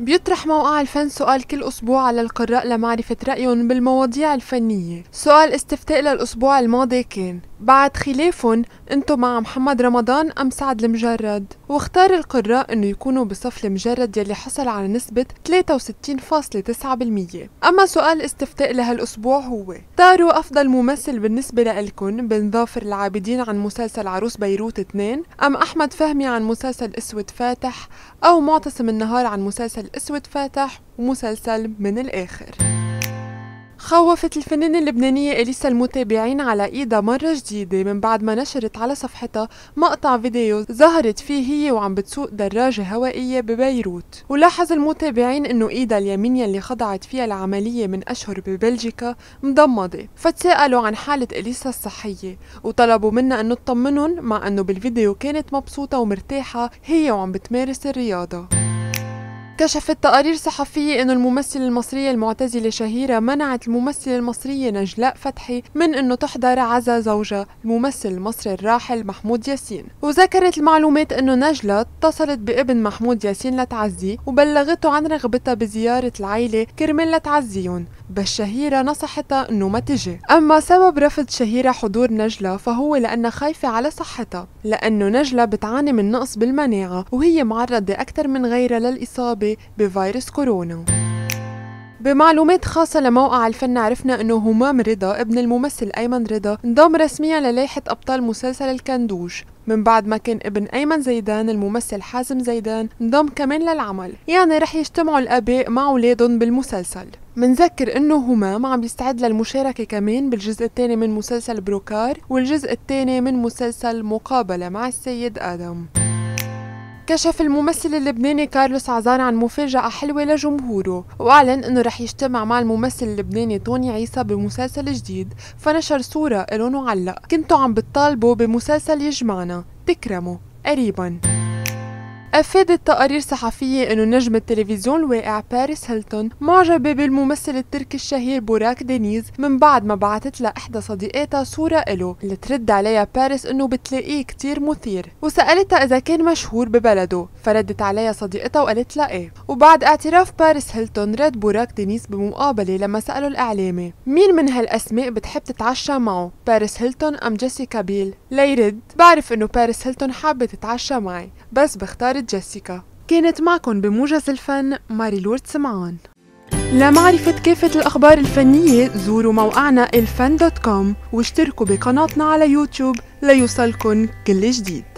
بيطرح موقع الفن سؤال كل أسبوع على القراء لمعرفة رأيهم بالمواضيع الفنية سؤال استفتاء للأسبوع الماضي كان بعد خلافهم انتو مع محمد رمضان أم سعد المجرد واختار القراء انه يكونوا بصف المجرد يلي حصل على نسبة 63.9% أما سؤال الاستفتاء لهالأسبوع هو اختاروا أفضل ممثل بالنسبة لإلكن بن ظافر العابدين عن مسلسل عروس بيروت 2 أم أحمد فهمي عن مسلسل أسود فاتح أو معتصم النهار عن مسلسل أسود فاتح ومسلسل من الآخر خوفت الفنانة اللبنانية إليسا المتابعين على إيدها مرة جديدة من بعد ما نشرت على صفحتها مقطع فيديو ظهرت فيه هي وعم بتسوق دراجة هوائية ببيروت ولاحظ المتابعين إنه إيدها اليمين يلي خضعت فيها العملية من أشهر ببلجيكا مضمضة فتساءلوا عن حالة إليسا الصحية وطلبوا منها إنه تطمنهم مع إنه بالفيديو كانت مبسوطة ومرتاحة هي وعم بتمارس الرياضة كشفت تقارير صحفية أن الممثلة المصرية المعتزلة شهيرة منعت الممثلة المصرية نجلاء فتحي من أنه تحضر عزا زوجها الممثل المصري الراحل محمود ياسين وذكرت المعلومات أنه نجلاء اتصلت بابن محمود ياسين لتعزيه وبلغته عن رغبتها بزيارة العيلة كرمال لتعزيهم بس شهيرة نصحتها أنه ما تجي أما سبب رفض شهيرة حضور نجلة فهو لأنها خايفة على صحتها لأنه نجلة بتعاني من نقص بالمناعة وهي معرضة أكثر من غيرها للإصابة بفيروس كورونا بمعلومات خاصة لموقع الفن عرفنا انه همام رضا ابن الممثل ايمن رضا انضم رسميا للائحة ابطال مسلسل الكندوج من بعد ما كان ابن ايمن زيدان الممثل حازم زيدان انضم كمان للعمل يعني رح يجتمعوا الاباء مع اولادهم بالمسلسل منذكر انه همام عم بيستعد للمشاركة كمان بالجزء الثاني من مسلسل بروكار والجزء الثاني من مسلسل مقابلة مع السيد آدم كشف الممثل اللبناني كارلوس عزار عن مفاجأة حلوة لجمهوره وأعلن أنه رح يجتمع مع الممثل اللبناني توني عيسى بمسلسل جديد فنشر صورة إلون وعلق كنتو عم بتطالبوا بمسلسل يجمعنا تكرموا قريباً أفادت تقارير صحفية أنه نجم التلفزيون الواقع باريس هيلتون معجبة بالممثل التركي الشهير بوراك دينيز من بعد ما بعثت إحدى صديقاتها صورة إله اللي ترد عليها باريس أنه بتلاقيه كتير مثير وسألتها إذا كان مشهور ببلده فردت عليها صديقتها وقالت لا إيه وبعد اعتراف باريس هيلتون رد بوراك دينيز بمقابلة لما سأله الإعلامي مين من هالأسماء بتحب تتعشى معه باريس هيلتون أم جيسيكا بيل ليرد بعرف أنه باريس هيلتون حابة تتعشى معي بس بختار وزارة جيسيكا كانت معكم بموجز الفن ماري لورد سمعان لمعرفة كافة الأخبار الفنية زوروا موقعنا الفن دوت كوم واشتركوا بقناتنا على يوتيوب ليوصلكن كل جديد